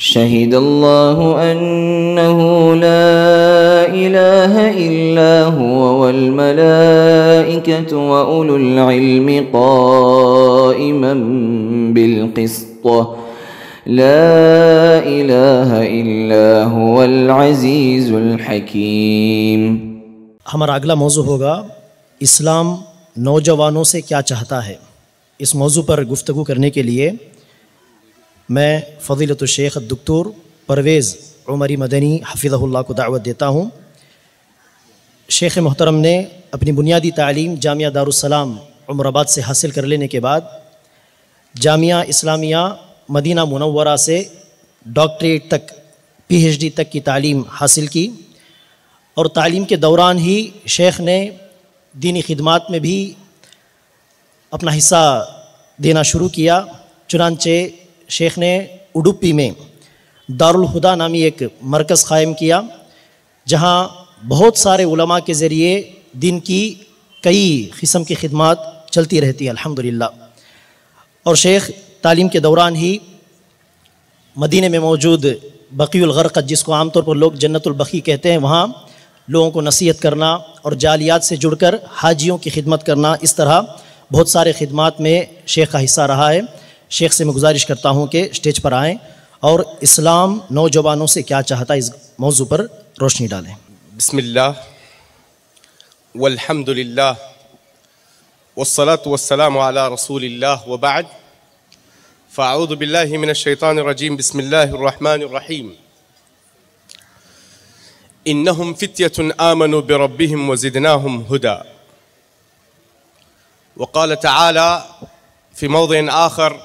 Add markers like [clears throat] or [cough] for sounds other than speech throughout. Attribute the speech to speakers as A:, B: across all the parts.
A: شهد الله أنه لا إله إلا هو والملائكة وأولو العلم قائما بالقسط لا إله إلا هو العزيز الحكيم ہمارا اگلا موضوع ہوگا اسلام نوجوانوں سے کیا چاہتا ہے اس موضوع پر گفتگو کرنے کے لیے मैं फ़जीलत शेख दुक्तूर परवेज़ उमरी मदनी हफिज़ल्ला को दावत देता हूँ शेख मोहतरम ने अपनी बुनियादी तालीम जामिया दारुसलाम उमराबाद से हासिल कर लेने के बाद जामिया इस्लामिया मदीना मुनवरा से डॉक्टरेट तक पीएचडी तक की तालीम हासिल की और तालीम के दौरान ही शेख ने दीनी खिदमत में भी अपना हिस्सा देना शुरू किया चुनानचे शेख ने उडुपी में दारुल हुदा नामी एक मरकज़ क़ायम किया जहाँ बहुत सारे उलमा के ज़रिए दिन की कई किस्म की खिदमत चलती रहती है अल्हम्दुलिल्लाह और शेख तालीम के दौरान ही मदीने में मौजूद बकीलगरक़त जिसको आमतौर पर लोग जन्नतुलबकी कहते हैं वहाँ लोगों को नसीहत करना और जालियात से जुड़कर हाजियों की खिदमत करना इस तरह बहुत सारे खिदमत में शेख का हिस्सा रहा है शेख से मैं गुजारिश करता हूँ कि स्टेज पर आएँ और इस्लाम नौजवानों से क्या चाहता है इस मौजू पर रोशनी डालें
B: बसमिल्ला वल्हमदिल्ला वसलात वसलाम अला रसूल वबाद फ़ाऊद बिल्लामिनशैतानरजीम बसमीम इन्नहुम फ़ित्यतुन आमनु बरब्बिहिम वज़िदनाहुम हुदा وقال تعالى في موضع آخر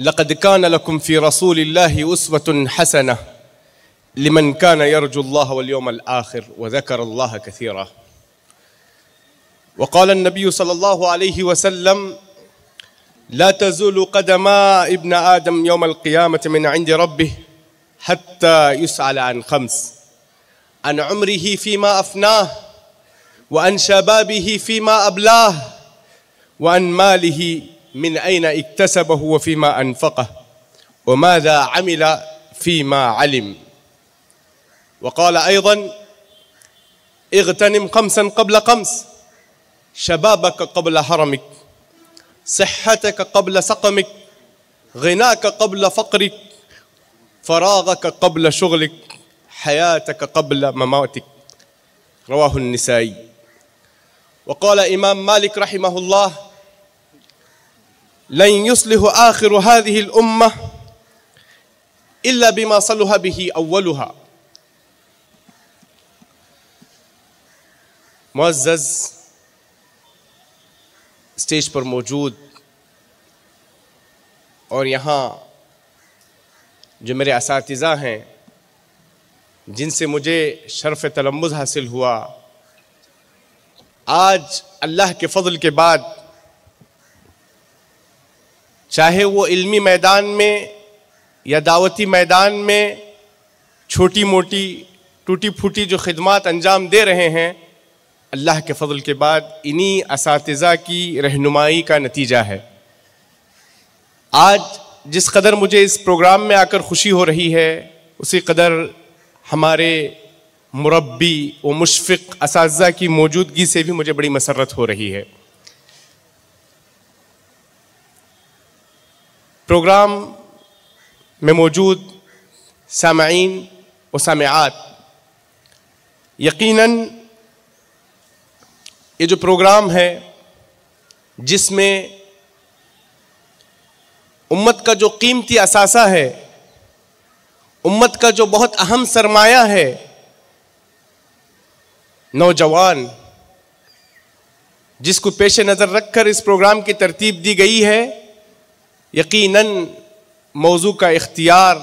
B: لقد كان لكم في رسول الله أسوة حسنة لمن كان يرجو الله واليوم الآخر وذكر الله كثيرا وقال النبي صلى الله عليه وسلم لا تزول قدما ابن آدم يوم القيامة من عند ربه حتى يسأل عن خمس عن عمره فيما أفناه وعن شبابه فيما أبلاه وعن ماله من أين اكتسبه وفيما أنفقه وماذا عمل فيما علم وقال أيضا اغتنم خمسا قبل قمس شبابك قبل هرمك صحتك قبل سقمك غناك قبل فقرك فراغك قبل شغلك حياتك قبل مماتك رواه النسائي وقال إمام مالك رحمه الله लन युसलह आखिर हादिल्म इल्ला बिमा सलह बिही अव्वलहा मुआज़ स्टेज पर मौजूद और यहाँ जो मेरे इस हैं जिनसे मुझे शर्फ तलम्बुज़ हासिल हुआ आज अल्लाह के फजल के बाद चाहे वो इल्मी मैदान में या दावती मैदान में छोटी मोटी टूटी फूटी जो खदमात अंजाम दे रहे हैं अल्लाह के फजल के बाद इन्हीं इस की रहनुमाई का नतीजा है आज जिस कदर मुझे इस प्रोग्राम में आकर खुशी हो रही है उसी कदर हमारे मुरबी व मुशफ़ इस की मौजूदगी से भी मुझे बड़ी मसरत हो रही है प्रोग्राम में मौजूद सामीन व सामयात यकीनन ये जो प्रोग्राम है जिसमें उम्मत का जो कीमती असासा है उम्मत का जो बहुत अहम सरमाया है नौजवान जिसको पेश नज़र रखकर इस प्रोग्राम की तरतीब दी गई है यकीनन मौजू का इख्तियार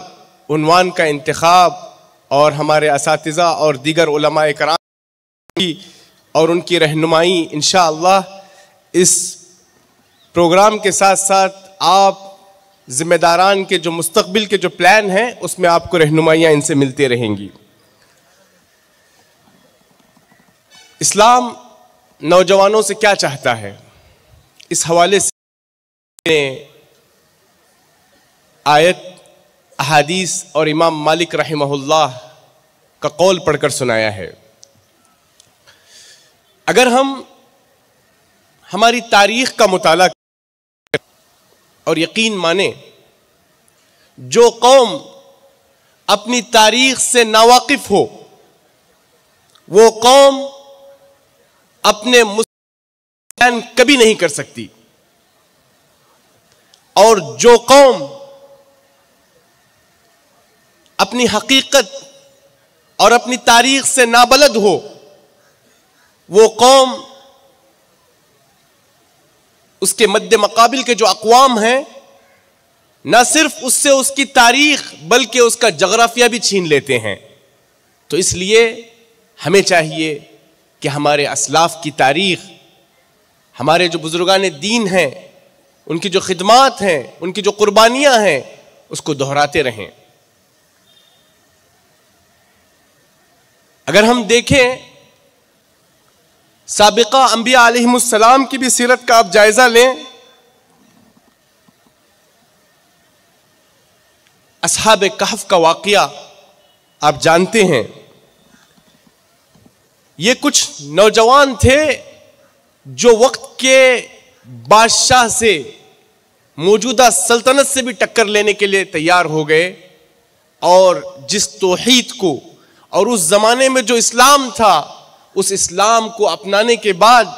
B: उनवान का इंतखब और हमारे इस और दीगर कराम और उनकी रहनुमाई इन इस प्रोग्राम के साथ साथ आप ज़िम्मेदारान के जो मुस्तबिल के जो प्लान हैं उसमें आपको रहनुमाइयाँ इनसे मिलती रहेंगी इस्लाम नौजवानों से क्या चाहता है इस हवाले से आयत अहादीस और इमाम मालिक रहमहुल्लाह का कौल पढ़कर सुनाया है अगर हम हमारी तारीख का मुताला और यकीन माने जो कौम अपनी तारीख से नावाकिफ हो वो कौम अपने मुस्लिम कभी नहीं कर सकती और जो कौम अपनी हकीकत और अपनी तारीख से नाबलद हो वो कौम उसके मद्द मकाबिल के जो अकवाम हैं ना सिर्फ उससे उसकी तारीख बल्कि उसका जगराफिया भी छीन लेते हैं तो इसलिए हमें चाहिए कि हमारे असलाफ की तारीख हमारे जो बुज़ुर्गान दीन हैं उनकी जो खिदमात हैं उनकी जो कुर्बानियाँ हैं उसको दोहराते रहें अगर हम देखें सबका अम्बिया आलम की भी सीरत का आप जायज़ा लें असहाब कहफ का वाक़ आप जानते हैं ये कुछ नौजवान थे जो वक्त के बादशाह से मौजूदा सल्तनत से भी टक्कर लेने के लिए तैयार हो गए और जिस तोहीद को और उस ज़माने में जो इस्लाम था उस इस्लाम को अपनाने के बाद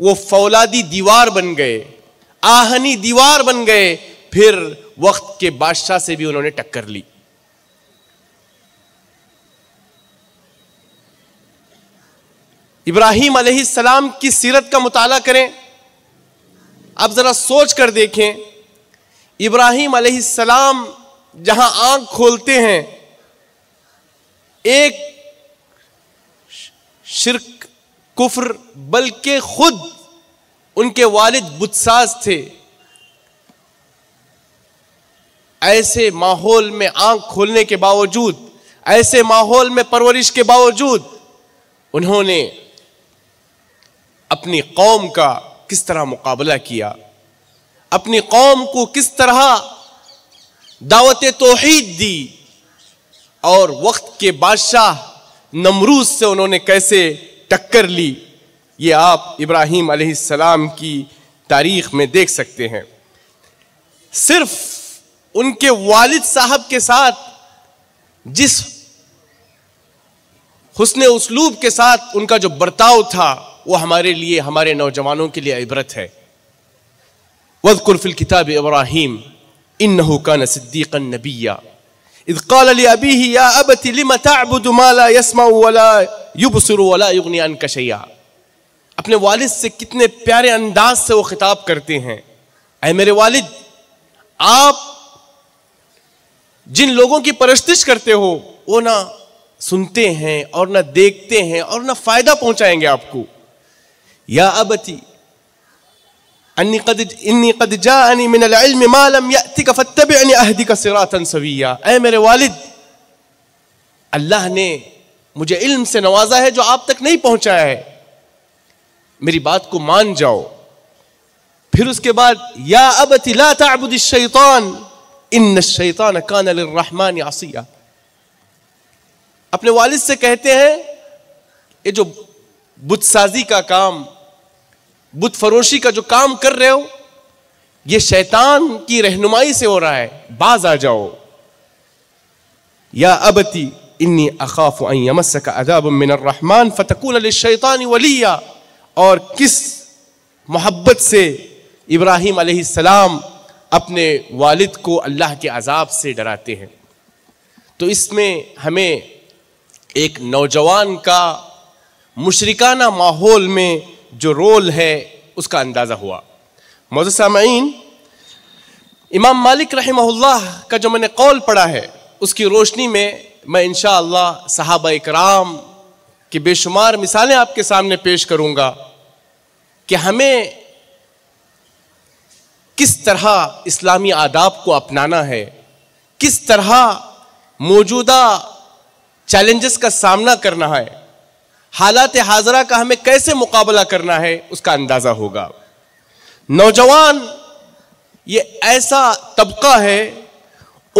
B: वो फौलादी दीवार बन गए आहनी दीवार बन गए फिर वक्त के बादशाह से भी उन्होंने टक्कर ली इब्राहिम सलाम की सीरत का मुताला करें आप ज़रा सोच कर देखें इब्राहिम सलाम जहां आंख खोलते हैं एक शिरक कुफर बल्कि खुद उनके वालिद बुदसाज थे ऐसे माहौल में आंख खोलने के बावजूद ऐसे माहौल में परवरिश के बावजूद उन्होंने अपनी कौम का किस तरह मुकाबला किया अपनी कौम को किस तरह दावत तोहीद दी और वक्त के बादशाह नमरूज से उन्होंने कैसे टक्कर ली ये आप इब्राहिम सलाम की तारीख में देख सकते हैं सिर्फ उनके वालिद साहब के साथ जिस हुसन उसलूब के साथ उनका जो बर्ताव था वो हमारे लिए हमारे नौजवानों के लिए इबरत है वद कुरफिल किताब इब्राहिम इन नहुका सिद्दीकन नबिया إذ قال لأبيه يا أبت لما تعبد ما لا يسمع ولا يبصر ولا يغني عنك شيئا अपने वालिद से कितने प्यारे अंदाज से वो खिताब करते हैं अरे मेरे वालिद आप जिन लोगों की परस्तिश करते हो वो ना सुनते हैं और ना देखते हैं और ना फायदा पहुंचाएंगे आपको या अबती अन्नी कद इन्नी कद जानी मिन अल्म मालम यातिक फत्तबिअनी अहदिक सिरातन सविया ए मेरे वालिद अल्लाह ने मुझे इल्म से नवाजा है जो आप तक नहीं पहुंचा है मेरी बात को मान जाओ फिर उसके बाद या अबति ला ताबुद शैतान इन शैतान कान रहमान आसिया अपने वालिद से कहते हैं ये जो बुतसाजी का काम बुत फरोशी का जो काम कर रहे हो ये शैतान की रहनुमाई से हो रहा है बाज आ जाओ या अबती इन्नी अखाफ यमस का अजाब मिनर रहमान फ़तकूल शैतान वलिया और किस मोहब्बत से इब्राहिम अलैहिस्सलाम अपने वालिद को अल्लाह के अजाब से डराते हैं तो इसमें हमें एक नौजवान का मुशरकाना माहौल में जो रोल है उसका अंदाज़ा हुआ मज़सामीन इमाम मालिक रहमल्ला का जो मैंने कौल पढ़ा है उसकी रोशनी में मैं इन साहब कराम की बेशुमार मिसालें आपके सामने पेश करूँगा कि हमें किस तरह इस्लामी आदाब को अपनाना है किस तरह मौजूदा चैलेंजेस का सामना करना है हालात हाजरा का हमें कैसे मुकाबला करना है उसका अंदाजा होगा नौजवान ये ऐसा तबका है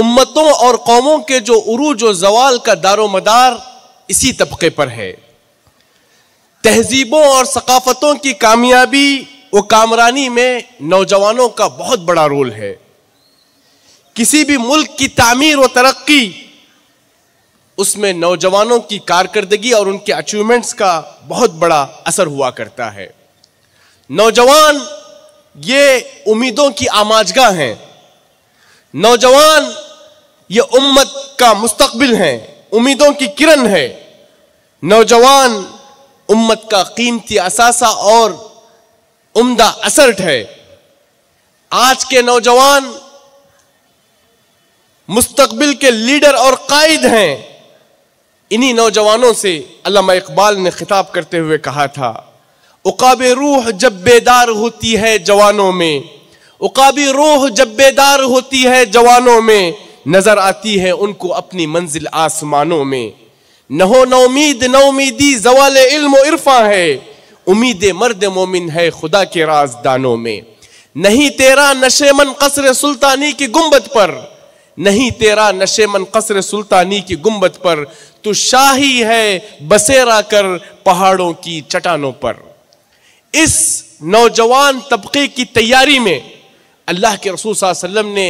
B: उम्मतों और कौमों के जो उरूज और जवाल का दारो मदार इसी तबके पर है तहजीबों और सकाफतों की कामयाबी व कामरानी में नौजवानों का बहुत बड़ा रोल है किसी भी मुल्क की तामीर व तरक्की उसमें नौजवानों की कारकर्दगी और उनके अचीवमेंट्स का बहुत बड़ा असर हुआ करता है नौजवान ये उम्मीदों की आमाजगा हैं नौजवान ये उम्मत का मुस्तबिल हैं उम्मीदों की किरण है नौजवान उम्मत का कीमती असासा और उम्दा असर्ट है आज के नौजवान मुस्तबिल के लीडर और कायद हैं इन्हीं नौजवानों से अल्लामा इकबाल ने खिताब करते हुए कहा था उकाब रूह जब बेदार होती है जवानों में उकाब रूह जब बेदार होती है जवानों में नजर आती है उनको अपनी मंजिल आसमानों में न हो नौमीद नौमीदी जवाल इल्म इरफा है उम्मीद मर्द मोमिन है खुदा के राजदानों में नहीं तेरा नशेमन कसर सुल्तानी की गुम्बद पर नहीं तेरा नशेमन कसर सुल्तानी की गुम्बद पर तो शाही है बसेरा कर पहाड़ों की चटानों पर इस नौजवान तबके की तैयारी में अल्लाह के रसूल वसल्लम ने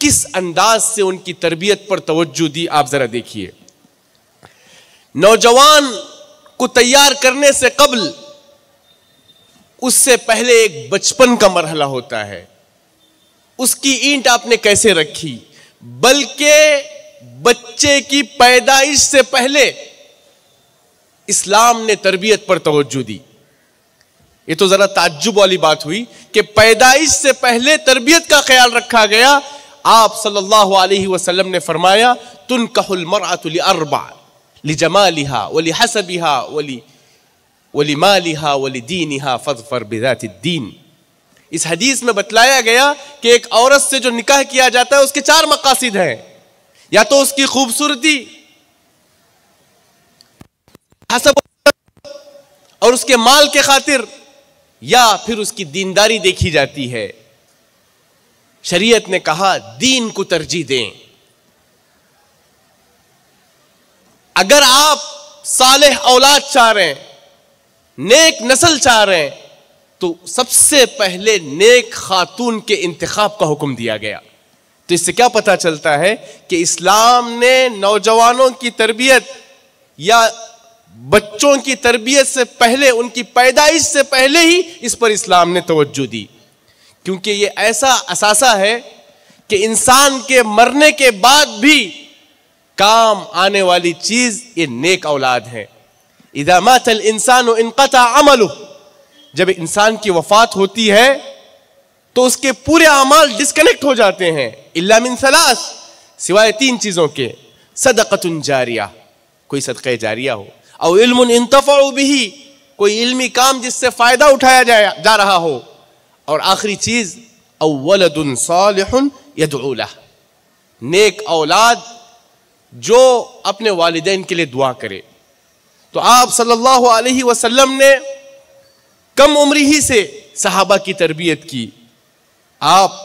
B: किस अंदाज से उनकी तरबियत पर तवज्जो दी आप ज़रा देखिए नौजवान को तैयार करने से कबल उससे पहले एक बचपन का मरहला होता है उसकी ईंट आपने कैसे रखी बल्कि बच्चे की पैदाइश से पहले इस्लाम ने तरबियत पर तवज्जो दी ये तो जरा ताज्जुब वाली बात हुई कि पैदाइश से पहले तरबियत का ख्याल रखा गया आप सल्लल्लाहु अलैहि वसल्लम ने फरमाया तुन कहल मरातुल अरबा लि जमा लिहा वली हसबिहा वली वली मालिहा वली दीनिहा फजफर दीन इस हदीस में बतलाया गया कि एक औरत से जो निकाह किया जाता है उसके चार मकासिद हैं या तो उसकी खूबसूरती हसब और उसके माल के खातिर या फिर उसकी दीनदारी देखी जाती है शरीयत ने कहा दीन को तरजीह दें अगर आप साल औलाद चाह रहे हैं नेक नस्ल चाह रहे हैं तो सबसे पहले नेक खातून के इंतखाब का हुक्म दिया गया तो इससे क्या पता चलता है कि इस्लाम ने नौजवानों की तरबियत या बच्चों की तरबियत से पहले उनकी पैदाइश से पहले ही इस पर इस्लाम ने तोज्जो दी क्योंकि ये ऐसा असासा है कि इंसान के मरने के बाद भी काम आने वाली चीज ये नेक औलाद है इदामातल इंसान इनकता अमल जब इंसान की वफात होती है तो उसके पूरे अमाल डिस्कनेक्ट हो जाते हैं इलामिन सलास सिवाय तीन चीज़ों के सदक़तन जारिया कोई सदक़ जारिया हो और इल्म इंतफ़ा भी कोई इल्मी काम जिससे फ़ायदा उठाया जाया जा रहा हो और आखिरी चीज़ अवलदन सालहन यदूला नेक औलाद जो अपने वालदेन के लिए दुआ करे तो आप सल्लल्लाहु अलैहि वसल्लम ने कम उम्र ही से सहाबा की तरबियत की आप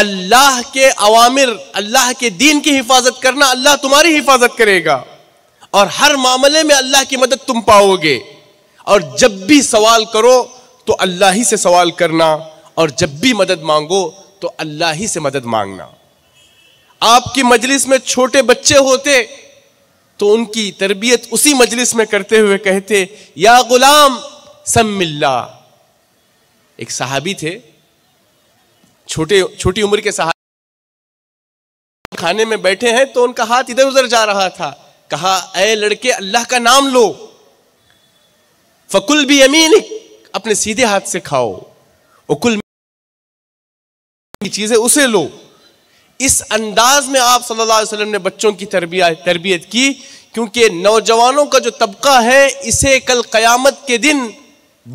B: अल्लाह के अवामिर अल्लाह के दीन की हिफाजत करना अल्लाह तुम्हारी हिफाजत करेगा और हर मामले में अल्लाह की मदद तुम पाओगे और जब भी सवाल करो तो अल्लाह ही से सवाल करना और जब भी मदद मांगो तो अल्लाह ही से मदद मांगना आपकी मजलिस में छोटे बच्चे होते तो उनकी तरबियत उसी मजलिस में करते हुए कहते या गुलाम सम्मिल्ला एक साहबी थे छोटे छोटी उम्र के सहारे खाने में बैठे हैं तो उनका हाथ इधर उधर जा रहा था कहा अ लड़के अल्लाह का नाम लो फकुल भी अमीन अपने सीधे हाथ से खाओ उकुल चीजें उसे लो इस अंदाज में आप सल्लल्लाहु अलैहि वसल्लम ने बच्चों की तरबिया तरबियत की क्योंकि नौजवानों का जो तबका है इसे कल क़यामत के दिन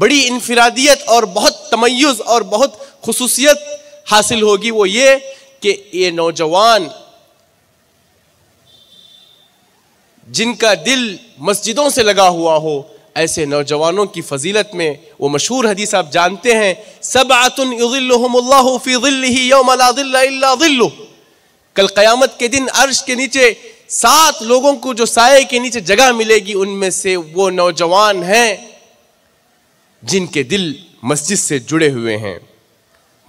B: बड़ी इनफरादियत और बहुत तमयज़ और बहुत खसूसियत हासिल होगी वो ये कि ये नौजवान जिनका दिल मस्जिदों से लगा हुआ हो ऐसे नौजवानों की फजीलत में वो मशहूर हदीस आप जानते हैं सब सबातुल्लाफ़ी कल क़यामत के दिन अर्श के नीचे सात लोगों को जो साय के नीचे जगह मिलेगी उनमें से वो नौजवान हैं जिनके दिल मस्जिद से जुड़े हुए हैं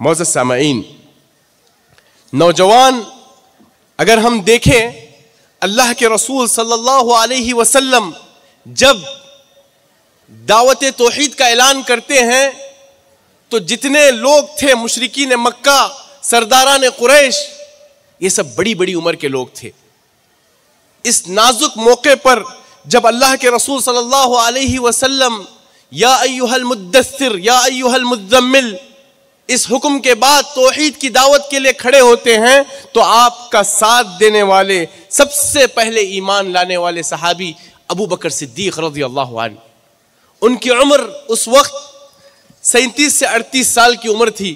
B: मोज़ सामीन नौजवान अगर हम देखें अल्लाह के रसूल सल्लल्लाहु अलैहि वसल्लम जब दावत तोहद का ऐलान करते हैं तो जितने लोग थे मशरकिन मक्का सरदारा ने कुरैश ये सब बड़ी बड़ी उम्र के लोग थे इस नाजुक मौके पर जब अल्लाह के रसूल सल्लल्लाहु अलैहि वसल्लम या अयुहल मुद्दसर या अयुहल मुद्दमिल इस हुक्म के बाद तोहहीद की दावत के लिए खड़े होते हैं तो आपका साथ देने वाले सबसे पहले ईमान लाने वाले सहाबी अबू बकर सिद्दीक रजी अल्लाह उनकी उम्र उस वक्त सैंतीस से अड़तीस साल की उम्र थी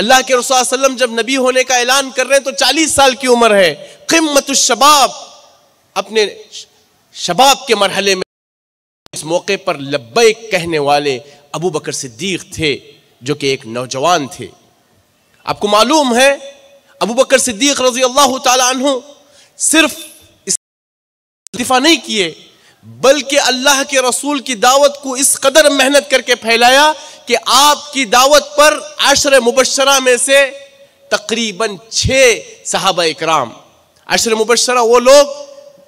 B: अल्लाह के रसुल्लम जब नबी होने का ऐलान कर रहे हैं तो चालीस साल की उम्र है शबाब अपने शबाब के मरहले में इस मौके पर लब्बैक कहने वाले अबू बकर सिद्दीक थे जो कि एक नौजवान थे आपको मालूम है अबू बकर सिद्दीक रजी अल्लाह तु सिर्फ इस्तीफ़ा नहीं किए बल्कि अल्लाह के रसूल की दावत को इस कदर मेहनत करके फैलाया कि आपकी दावत पर आश्र मुबशरा में से तकरीबन छः सहाबा इकराम आश्र मुबशरा वो लोग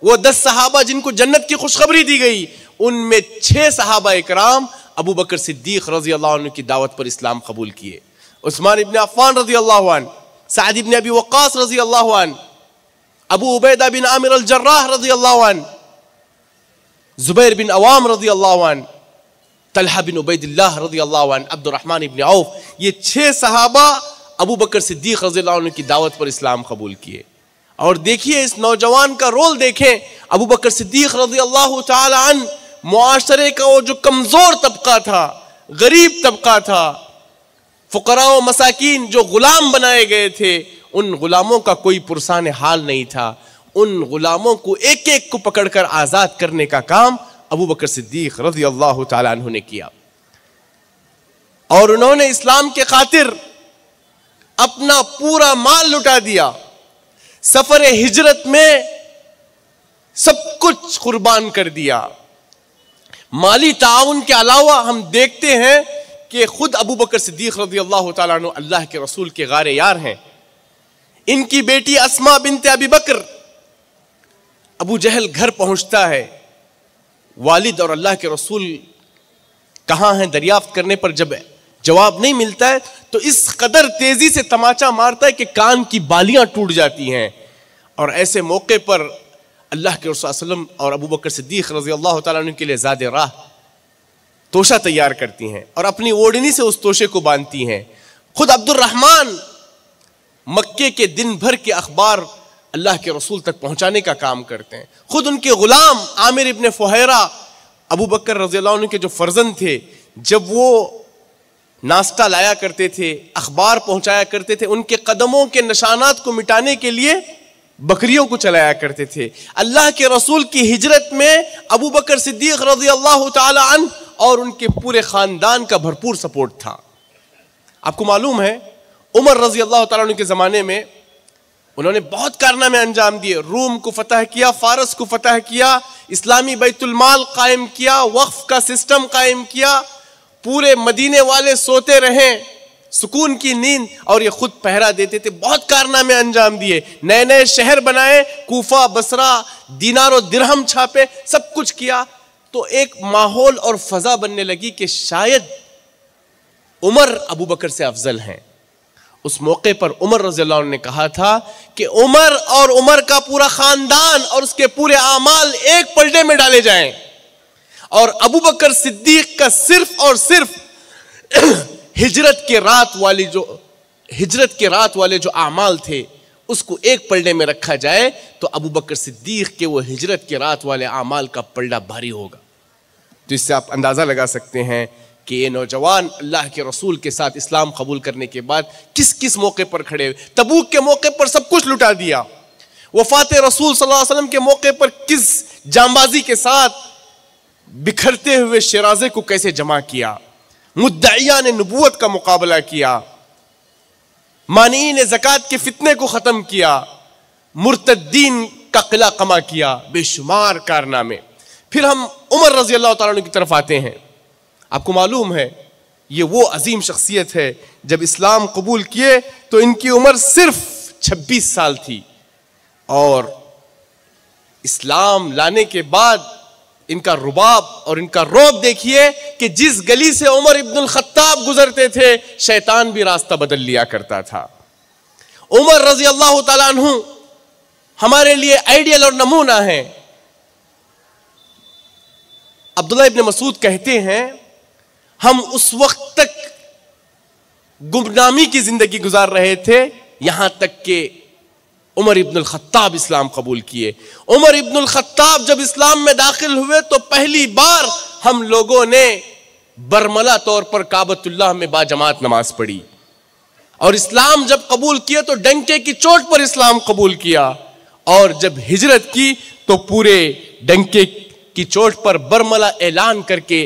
B: वो दस सहाबा जिनको जन्नत की खुशखबरी दी गई उनमें छः सहाबा इकराम अबू बकर सिद्दीक रजी अल्लाह की दावत पर इस्लाम कबूल किए उस्मान इबन अफान रजी अल्लाह साद इबन अबी वक़ास रजी अल्लाह अबू उबैदा बिन आमिर अलजर्राह रजी अल्लाह जुबैर बिन अवाम रजी अल्लाह तलहा बिन उबैदिल्ला रजी अल्लाह अब्दुलरहमान इबन औफ ये छः सहाबा अबू बकर सिद्दीक रजी अल्लाह की दावत पर इस्लाम कबूल किए और देखिए इस नौजवान का रोल देखें अबू बकर सिद्दीक रजी अल्लाह माशरे का वो जो कमज़ोर तबका था गरीब तबका था फ़करा मसाकिन जो ग़ुलाम बनाए गए थे उन ग़ुलामों का कोई पुरसान हाल नहीं था उन ग़ुलामों को एक एक को पकड़कर आज़ाद करने का काम अबू बकर सिद्दीक रजी अल्लाह तु ने किया और उन्होंने इस्लाम के खातिर अपना पूरा माल लुटा दिया सफ़र हिजरत में सब कुछ कुर्बान कर दिया माली ताउन के अलावा हम देखते हैं कि खुद अबू बकर सिद्दीक रजी अल्लाह अल्लाह के रसूल के गार यार हैं इनकी बेटी असमा बिनते अबी बकर अबू जहल घर पहुंचता है वालिद और अल्लाह के रसूल कहाँ हैं दरियाफ्त करने पर जब जवाब नहीं मिलता है तो इस कदर तेजी से तमाचा मारता है कि कान की बालियां टूट जाती हैं और ऐसे मौके पर अल्लाह के रसुलसलम और अबू बकर सिद्दीक रजी अल्लाह तन के लिए ज्यादा राह तोशा तैयार करती हैं और अपनी ओढ़नी से उस तोशे को बांधती हैं खुद अब्दुलरहमान मक्के के दिन भर के अखबार अल्लाह के रसूल तक पहुँचाने का काम करते हैं खुद उनके ग़ुलाम आमिर इबन फहरा अबू बकर रजी के जो फर्जन थे जब वो नाश्ता लाया करते थे अखबार पहुँचाया करते थे उनके कदमों के निशानात को मिटाने के लिए बकरियों को चलाया करते थे अल्लाह के रसूल की हिजरत में अबू बकर सिद्दीक रजी अल्लाह तन और उनके पूरे ख़ानदान का भरपूर सपोर्ट था आपको मालूम है उमर रजी अल्लाह तन के ज़माने में उन्होंने बहुत कारनामे अंजाम दिए रूम को फतह किया फारस को फतह किया इस्लामी बैतुलमाल कायम किया वक्फ का सिस्टम कायम किया पूरे मदीने वाले सोते रहें सुकून की नींद और ये खुद पहरा देते थे बहुत कारनामे अंजाम दिए नए नए शहर बनाए कोफा बसरा दीनार और दिरहम छापे सब कुछ किया तो एक माहौल और फजा बनने लगी कि शायद उमर अबू बकर से अफजल हैं उस मौके पर उमर रजील्ला ने कहा था कि उमर और उमर का पूरा खानदान और उसके पूरे अमाल एक पलटे में डाले जाएं और अबू बकर सिद्दीक का सिर्फ और सिर्फ हिजरत के रात वाली जो हिजरत के रात वाले जो अमाल थे उसको एक पलड़े में रखा जाए तो अबू बकर सिद्दीक के वो हिजरत के रात वाले अमाल का पलड़ा भारी होगा तो इससे आप अंदाज़ा लगा सकते हैं कि ये नौजवान अल्लाह के रसूल के साथ इस्लाम कबूल करने के बाद किस किस मौके पर खड़े हुए तबूक के मौके पर सब कुछ लुटा दिया वफात रसूल सल्लल्लाहु अलैहि वसल्लम के मौके पर किस जामबाजी के साथ बिखरते हुए शराजे को कैसे जमा किया मुद्दिया ने नबूत का मुकाबला किया मानी ने जक़ात के फितने को ख़त्म किया मुर्तद्दीन का किला कमा किया बेशुमार कारनामे फिर हम उमर रजी अल्लाह तु की तरफ आते हैं आपको मालूम है ये वो अजीम शख्सियत है जब इस्लाम कबूल किए तो इनकी उम्र सिर्फ छब्बीस साल थी और इस्लाम लाने के बाद इनका रुबाब और इनका रोब देखिए कि जिस गली से उमर इब्दुल खत्ताब गुजरते थे शैतान भी रास्ता बदल लिया करता था उमर रजी अल्लाह तु हमारे लिए आइडियल और नमूना है अब्दुल्ला इब्न मसूद कहते हैं हम उस वक्त तक गुमनामी की जिंदगी गुजार रहे थे यहां तक के उमर इब्न ख़त्ताब इस्लाम कबूल किए उमर इब्न ख़त्ताब जब इस्लाम में दाखिल हुए तो पहली बार हम लोगों ने बरमला तौर पर काबतुल्लाह में बाजमात नमाज पढ़ी और इस्लाम जब कबूल किया तो डंके की चोट पर इस्लाम कबूल किया और जब हिजरत की तो पूरे डंके की चोट पर बरमला ऐलान करके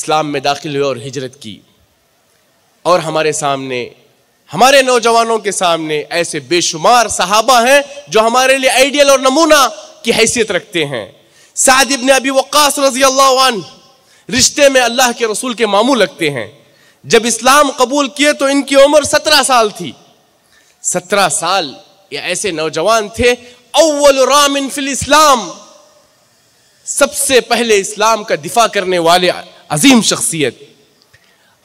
B: इस्लाम में दाखिल हुए और हिजरत की और हमारे सामने हमारे नौजवानों के सामने ऐसे बेशुमार सहाबा हैं जो हमारे लिए आइडियल और नमूना की हैसियत रखते हैं साद इबन अबी वक़ास रजी अल्लाह रिश्ते में अल्लाह के रसूल के मामू लगते हैं जब इस्लाम कबूल किए तो इनकी उम्र सत्रह साल थी सत्रह साल ये ऐसे नौजवान थे अव्वल रामिन फिल इस्लाम सबसे पहले इस्लाम का दिफा करने वाले अजीम शख्सियत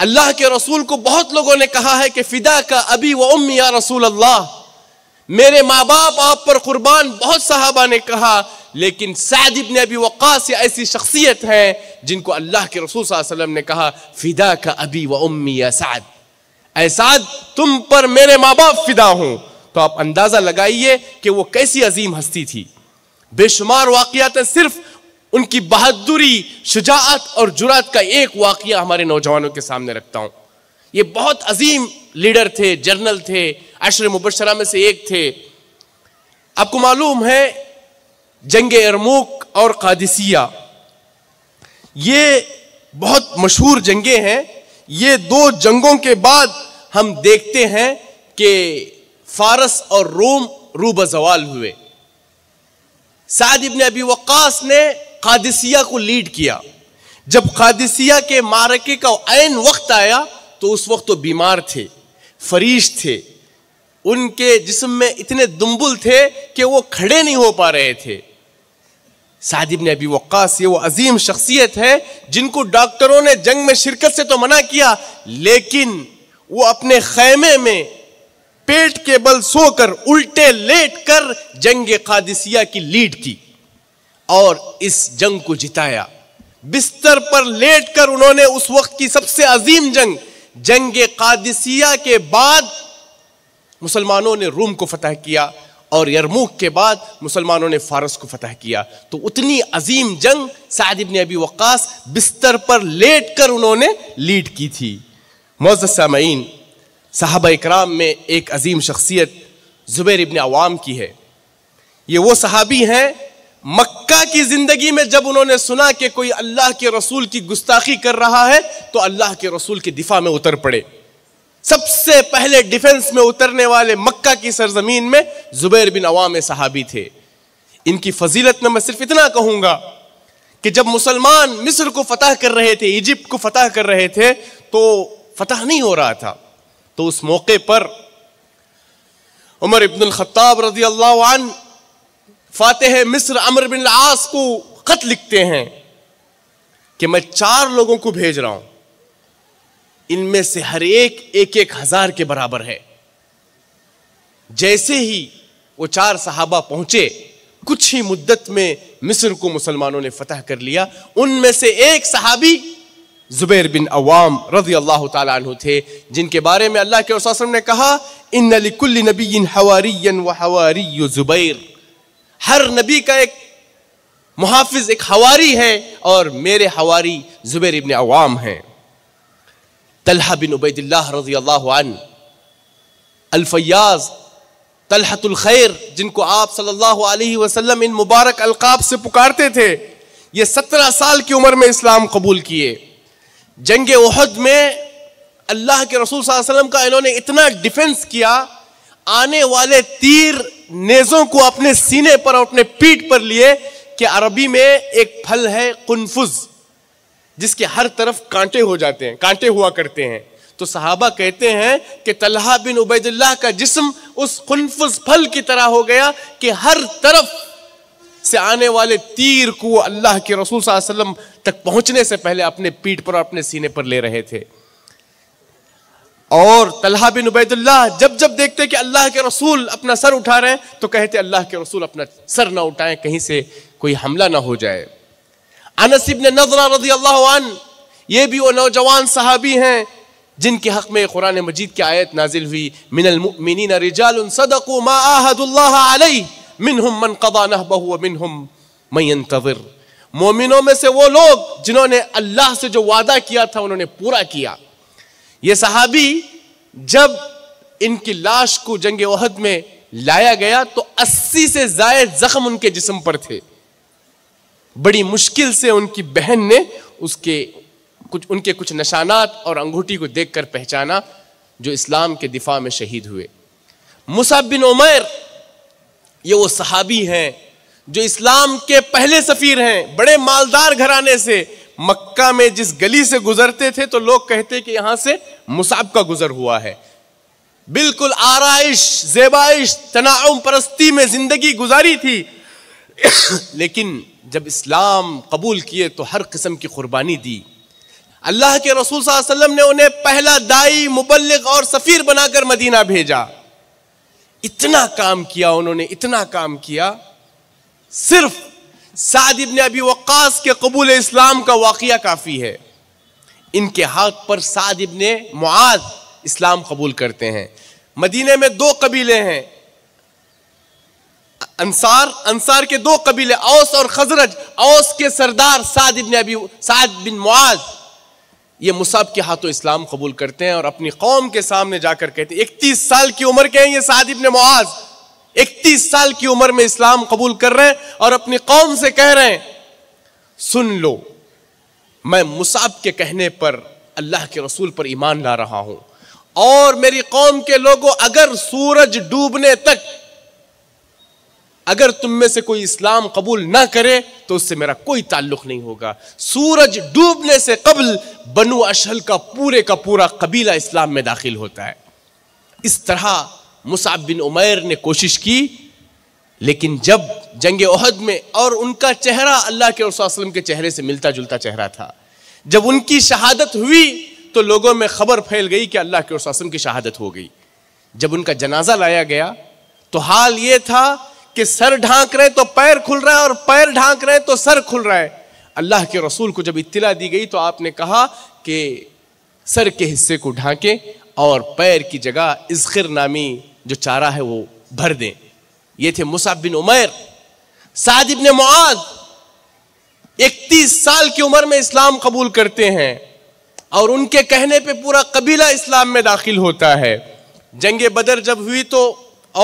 B: अल्लाह के रसूल को बहुत लोगों ने कहा है कि फिदा का अभी वो उम या रसूल अल्लाह मेरे माँ बाप आप पर कुर्बान बहुत साहबा ने कहा लेकिन सादिब ने अभी वक़ास ऐसी शख्सियत हैं जिनको अल्लाह के रसूल वसल्लम ने कहा फिदा का अभी व उम्मी असाद ऐसाद तुम पर मेरे माँ बाप फिदा हों तो आप अंदाज़ा लगाइए कि वो कैसी अजीम हस्ती थी बेशुमार वाक़ियात सिर्फ उनकी बहादुरी शुजात और जुरात का एक वाकया हमारे नौजवानों के सामने रखता हूँ ये बहुत अजीम लीडर थे जर्नल थे अशर मुबशरा में से एक थे आपको मालूम है जंग अरमूक और कादिसिया ये बहुत मशहूर जंगे हैं ये दो जंगों के बाद हम देखते हैं कि फारस और रोम रूबा जवाल हुए साद इबन अबी वक्स ने कादिसिया को लीड किया जब कादिसिया के मारके का ऐन वक्त आया तो उस वक्त तो बीमार थे फरीश थे उनके जिसम में इतने दुम्बुल थे कि वो खड़े नहीं हो पा रहे थे सादिब ने अभी वक्स ये वो अजीम शख्सियत है जिनको डॉक्टरों ने जंग में शिरकत से तो मना किया लेकिन वो अपने खैमे में पेट के बल सोकर उल्टे लेट कर जंग कादिसिया की लीड की और इस जंग को जिताया बिस्तर पर लेटकर उन्होंने उस वक्त की सबसे अजीम जंग जंग कादिसिया के बाद मुसलमानों ने रूम को फतह किया और यरमूक के बाद मुसलमानों ने फारस को फतह किया तो उतनी अजीम जंग साहिब ने अबी वक्स बिस्तर पर लेट कर उन्होंने लीड की थी मोजस्मैन साहब इकराम में एक अजीम शख्सियत ज़ुबैर इबन अवाम की है ये वो सहाबी हैं मक्का की जिंदगी में जब उन्होंने सुना कि कोई अल्लाह के रसूल की गुस्ताखी कर रहा है तो अल्लाह के रसूल के दिफा में उतर पड़े सबसे पहले डिफेंस में उतरने वाले मक्का की सरजमीन में जुबैर बिन अवाम सहाबी थे इनकी फजीलत में मैं सिर्फ इतना कहूंगा कि जब मुसलमान मिस्र को फतह कर रहे थे इजिप्ट को फतह कर रहे थे तो फतह नहीं हो रहा था तो उस मौके पर उमर इब्दुल खत्ताब रजी अल्लाह फातेह मिस्र अमर बिन आस को खत लिखते हैं कि मैं चार लोगों को भेज रहा हूं इनमें से हर एक एक एक हजार के बराबर है जैसे ही वो चार सहाबा पहुंचे कुछ ही मुद्दत में मिस्र को मुसलमानों ने फतह कर लिया उनमें से एक सहाबी जुबैर बिन अवाम रजी अल्लाह तु थे जिनके बारे में अल्लाह के ने कहा इन नबी हवारी जुबैर हर नबी का एक मुहाफिज एक हवारी है और मेरे हवारी जुबेर इबन अवाम हैं तलहा बिन उबैदिल्ला रजी अल्लाह अलफयाज तलहतुल खैर जिनको आप सल्लल्लाहु अलैहि वसल्लम इन मुबारक अलकाब से पुकारते थे ये सत्रह साल की उम्र में इस्लाम कबूल किए जंग उहद में अल्लाह के रसूल वसल्लम का इन्होंने इतना डिफेंस किया आने वाले तीर नेजों को अपने सीने पर और अपने पीठ पर लिए कि अरबी में एक फल है कुनफुज जिसके हर तरफ कांटे हो जाते हैं कांटे हुआ करते हैं तो सहाबा कहते हैं कि तलहा बिन उबैदुल्लाह का जिस्म उस कुनफुज फल की तरह हो गया कि हर तरफ से आने वाले तीर को अल्लाह के रसूल वसल्लम तक पहुंचने से पहले अपने पीठ पर और अपने सीने पर ले रहे थे और तलहा बिन उबैदुल्ला जब जब देखते कि अल्लाह के रसूल अपना सर उठा रहे हैं तो कहते अल्लाह के रसूल अपना सर ना उठाएं कहीं से कोई हमला ना हो जाए अनसिब ने नजरा रजी अल्लाह ये भी वो नौजवान साहबी हैं जिनके हक में कुरान मजीद की आयत नाजिल हुई मिनमिन रिजाल सदकु माहदुल्लाह अलई मिनहुम मन कदा नहबहु मिनहुम मयन तविर मोमिनों में से वो लोग जिन्होंने अल्लाह से जो वादा किया था उन्होंने पूरा किया ये सहाबी जब इनकी लाश को जंग वहद में लाया गया तो 80 से जायद जख्म उनके जिस्म पर थे बड़ी मुश्किल से उनकी बहन ने उसके कुछ उनके कुछ निशानात और अंगूठी को देखकर पहचाना जो इस्लाम के दिफा में शहीद हुए मुसाब बिन उमर ये वो सहाबी हैं जो इस्लाम के पहले सफ़ीर हैं बड़े मालदार घराने से मक्का में जिस गली से गुजरते थे तो लोग कहते कि यहां से मुसाब का गुजर हुआ है बिल्कुल आरइश जेबाइश तनाव परस्ती में जिंदगी गुजारी थी [coughs] लेकिन जब इस्लाम कबूल किए तो हर किस्म की कुर्बानी दी अल्लाह के रसूल वसल्लम ने उन्हें पहला दाई मुबलक और सफ़ीर बनाकर मदीना भेजा इतना काम किया उन्होंने इतना काम किया सिर्फ साद इबन अबी वक्स के कबूल इस्लाम का वाक़ काफ़ी है इनके हाथ पर साद इबन मुआज इस्लाम कबूल करते हैं मदीने में दो कबीले हैं अंसार अंसार के दो कबीले औस और खजरज औस के सरदार साद इबन अबी साद बिन मुआज ये मुसाब के हाथों इस्लाम कबूल करते हैं और अपनी कौम के सामने जाकर कहते हैं इकतीस साल की उम्र के हैं ये साद इबन मुआज़ इकतीस साल की उम्र में इस्लाम कबूल कर रहे हैं और अपनी कौम से कह रहे हैं सुन लो मैं मुसाब के कहने पर अल्लाह के रसूल पर ईमान ला रहा हूं और मेरी कौम के लोगों अगर सूरज डूबने तक अगर तुम में से कोई इस्लाम कबूल ना करे तो उससे मेरा कोई ताल्लुक नहीं होगा सूरज डूबने से कबल बनु अशहल का पूरे का पूरा कबीला इस्लाम में दाखिल होता है इस तरह मुसाब बिन उमैर ने कोशिश की लेकिन जब जंग ओहद में और उनका चेहरा अल्लाह के रसूल के चेहरे से मिलता जुलता चेहरा था जब उनकी शहादत हुई तो लोगों में खबर फैल गई कि अल्लाह के रसूल की शहादत हो गई जब उनका जनाजा लाया गया तो हाल यह था कि सर ढांक रहे तो पैर खुल रहा है और पैर ढांक रहे तो सर खुल रहा है अल्लाह के रसूल को जब इत्तला दी गई तो आपने कहा कि सर के हिस्से को ढांके और पैर की जगह इसखिर नामी जो चारा है वो भर दें ये थे मुसाब बिन उमर साद ने मुआज इकतीस साल की उम्र में इस्लाम कबूल करते हैं और उनके कहने पे पूरा कबीला इस्लाम में दाखिल होता है जंग बदर जब हुई तो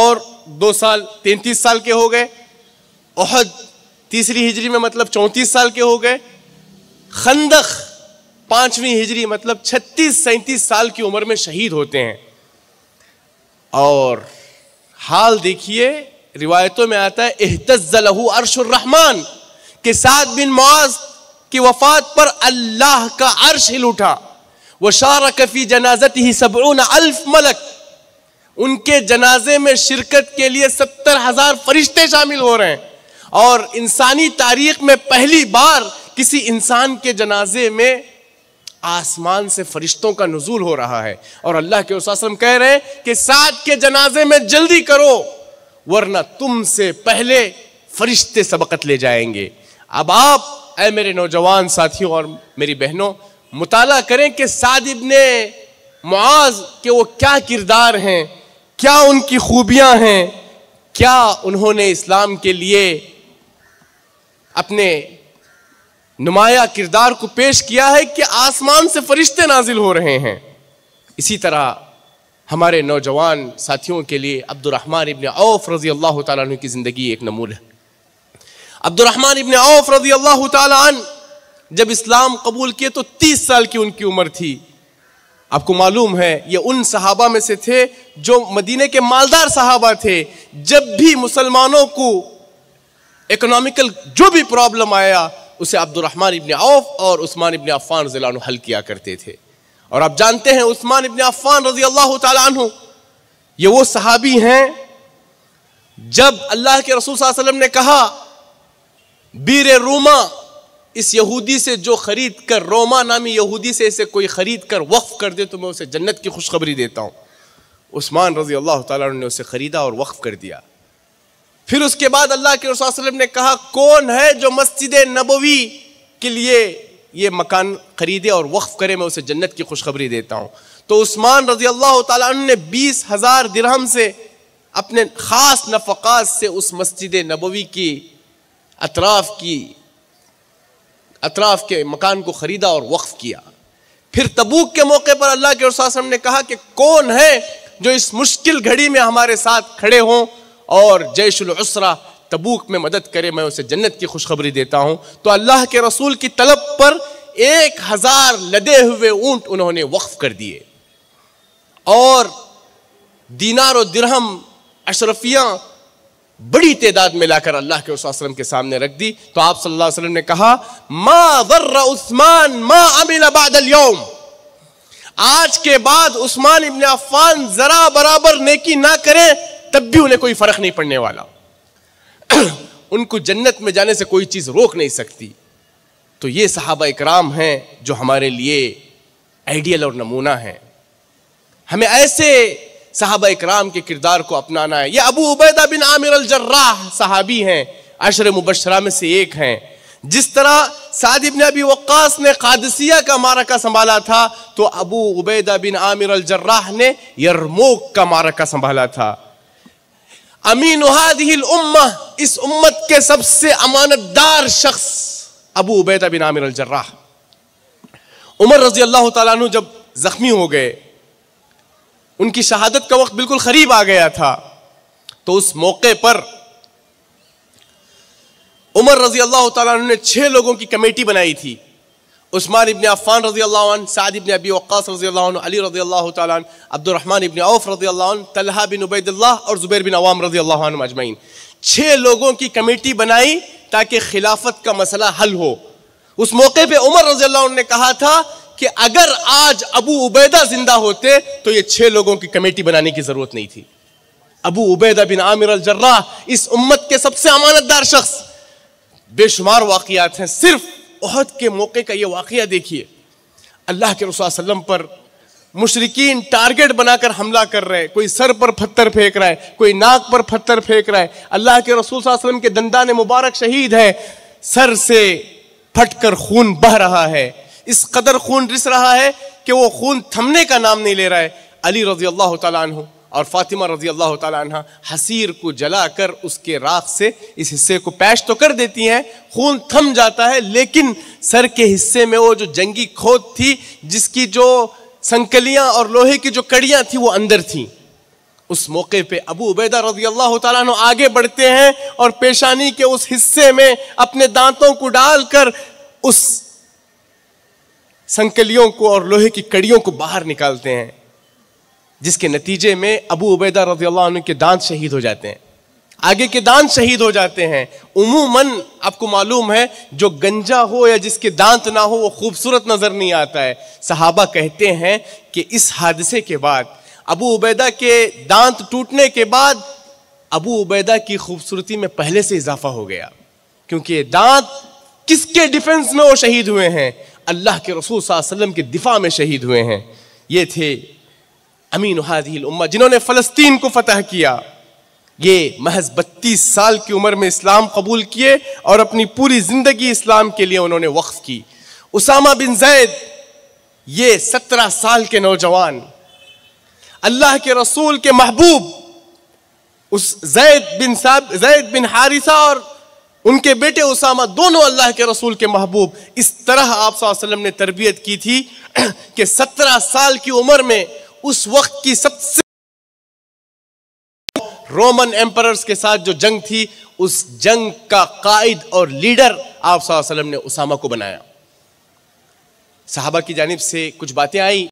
B: और दो साल तैंतीस साल के हो गए ओहद तीसरी हिजरी में मतलब चौंतीस साल के हो गए खंदक पांचवीं हिजरी मतलब छत्तीस सैंतीस साल की उम्र में शहीद होते हैं और हाल देखिए रिवायतों में आता है एहतजलहू अर्शुर्रहमान के साथ बिन मुआज की वफात पर अल्लाह का अर्श हिल उठा वह शार कफ़ी जनाजत ही सबरून अल्फ मलक उनके जनाजे में शिरकत के लिए सत्तर हजार फरिश्ते शामिल हो रहे हैं और इंसानी तारीख में पहली बार किसी इंसान के जनाजे में आसमान से फरिश्तों का नजूल हो रहा है और अल्लाह के उसम कह रहे हैं कि सात के जनाजे में जल्दी करो वरना तुमसे पहले फरिश्ते सबकत ले जाएंगे अब आप अ मेरे नौजवान साथियों और मेरी बहनों मुताला करें कि सादिब ने मुआज के वो क्या किरदार हैं क्या उनकी खूबियां हैं क्या उन्होंने इस्लाम के लिए अपने नुमाया किरदार को पेश किया है कि आसमान से फरिश्ते नाजिल हो रहे हैं इसी तरह हमारे नौजवान साथियों के लिए अब्दुलरहमान इबन औफ रज़ी अल्लाह तु की ज़िंदगी एक नमूल है अब्दुलरहमान इबन औफ रज़ी अल्लाह तन जब इस्लाम कबूल किए तो तीस साल की उनकी उम्र थी आपको मालूम है ये उन सहाबा में से थे जो मदीने के मालदार सहाबा थे जब भी मुसलमानों को इकोनॉमिकल जो भी प्रॉब्लम आया उसे अब्दुलरहमान इबन औफ और उस्मान इबन अफ़ान रजील्ला हल किया करते थे और आप जानते हैं उस्मान इबन अफ़ान रजी अल्लाह तु ये वो सहाबी हैं जब अल्लाह के रसूल वसल्लम ने कहा बीर रोमा इस यहूदी से जो खरीद कर रोमा नामी यहूदी से इसे कोई खरीद कर वक्फ कर दे तो मैं उसे जन्नत की खुशखबरी देता हूँ उस्मान रजी अल्लाह ने उसे ख़रीदा और वक्फ कर दिया फिर उसके बाद अल्लाह के रसुल्लम ने कहा कौन है जो मस्जिद नबवी के लिए ये मकान खरीदे और वक्फ करे मैं उसे जन्नत की खुशखबरी देता हूँ तो उस्मान रजी अल्लाह तन ने बीस हज़ार दिरहम से अपने ख़ास नफ़ात से उस मस्जिद नबवी की अतराफ़ की अतराफ़ के मकान को ख़रीदा और वक्फ़ किया फिर तबूक के मौके पर अल्लाह के रसम ने कहा कि कौन है जो इस मुश्किल घड़ी में हमारे साथ खड़े हों और जैशुल उसरा तबूक में मदद करे मैं उसे जन्नत की खुशखबरी देता हूँ तो अल्लाह के रसूल की तलब पर एक हजार लदे हुए ऊंट उन्होंने वक्फ कर दिए और दीनार और दिरहम अशरफियाँ बड़ी तादाद में लाकर अल्लाह के उसम के सामने रख दी तो आप सल्लल्लाहु अलैहि वसल्लम ने कहा मा वर्र उस्मान मा अमिल योम आज के बाद उस्मान इबन अफान जरा बराबर नेकी ना करें तब भी उन्हें कोई फर्क नहीं पड़ने वाला [clears throat] उनको जन्नत में जाने से कोई चीज़ रोक नहीं सकती तो ये साहब इकराम हैं जो हमारे लिए आइडियल और नमूना हैं हमें ऐसे साहब इकराम के किरदार को अपनाना है ये अबू उबैदा बिन आमिर अल जर्राह साहबी हैं अशर मुबशरा में से एक हैं जिस तरह सादिब ने अभी वक्स ने कादसिया का मारका संभाला था तो अबू उबैदा बिन आमिर अल जर्राह ने यरमोक का मारका संभाला था अमीन उम्मा इस उम्मत के सबसे अमानतदार शख्स अबू उबैदा बिन आमिर जर्राह उमर रजी अल्लाह तु जब जख्मी हो गए उनकी शहादत का वक्त बिल्कुल करीब आ गया था तो उस मौके पर उमर रजी अल्लाह तु ने छह लोगों की कमेटी बनाई थी उस्मान इबन अफ़ान रजी साद इबन अबी वक़ास रजी अल्लाह अली रजी अल्लाह इबन औफ रजी तलहा बिन उबैदुल्ला और ज़ुबैर बिन अवाम रजी अजमैन छः लोगों की कमेटी बनाई ताकि खिलाफत का मसला हल हो उस मौके पर उमर रजी ने कहा था कि अगर आज अबू उबैदा जिंदा होते तो ये छः लोगों की कमेटी बनाने की ज़रूरत नहीं थी अबू उबैदा बिन आमिर अलजर्रा इस उम्मत के सबसे अमानतदार शख्स बेशुमार वाकियात हैं सिर्फ़ ओहद के मौके का ये वाकया देखिए अल्लाह के वसल्लम पर मुशरकिन टारगेट बनाकर हमला कर रहे हैं कोई सर पर पत्थर फेंक रहा है कोई नाक पर पत्थर फेंक रहा है अल्लाह के रसूल वसल्लम के दंदान मुबारक शहीद है सर से फटकर खून बह रहा है इस कदर खून रिस रहा है कि वो खून थमने का नाम नहीं ले रहा है अली रजी अल्लाह तु और फातिमा रजी अल्लाह तह हसीर को जलाकर उसके राख से इस हिस्से को पैश तो कर देती हैं खून थम जाता है लेकिन सर के हिस्से में वो जो जंगी खोद थी जिसकी जो संकलियाँ और लोहे की जो कड़ियाँ थी वो अंदर थीं उस मौके पे अबू उबैदा रजी अल्लाह तु आगे बढ़ते हैं और पेशानी के उस हिस्से में अपने दांतों को डालकर उस संकलियों को और लोहे की कड़ियों को बाहर निकालते हैं जिसके नतीजे में अबू उबैदा रजी अल्लाह के दांत शहीद हो जाते हैं आगे के दांत शहीद हो जाते हैं उमूमन आपको मालूम है जो गंजा हो या जिसके दांत ना हो वो खूबसूरत नज़र नहीं आता है सहाबा कहते हैं कि इस हादसे के बाद अबू उबैदा के दांत टूटने के बाद अबू उबैदा की खूबसूरती में पहले से इजाफा हो गया क्योंकि दांत किसके डिफेंस में वो शहीद हुए हैं अल्लाह के रसूल वसल्लम के दिफा में शहीद हुए हैं ये थे अमीन हादिल उम्मा जिन्होंने फ़लस्तीन को फतह किया ये महज बत्तीस साल की उम्र में इस्लाम कबूल किए और अपनी पूरी ज़िंदगी इस्लाम के लिए उन्होंने वक्फ की उसामा बिन जैद ये सत्रह साल के नौजवान अल्लाह के रसूल के महबूब उस जैद बिन साहब जैद बिन हारिसा और उनके बेटे उसामा दोनों अल्लाह के रसूल के महबूब इस तरह आप ने तरबियत की थी कि सत्रह साल की उम्र में उस वक्त की सबसे रोमन एम्पर के साथ जो जंग थी उस जंग का कायद और लीडर आप वसल्लम ने उसामा को बनाया साहबा की जानब से कुछ बातें आई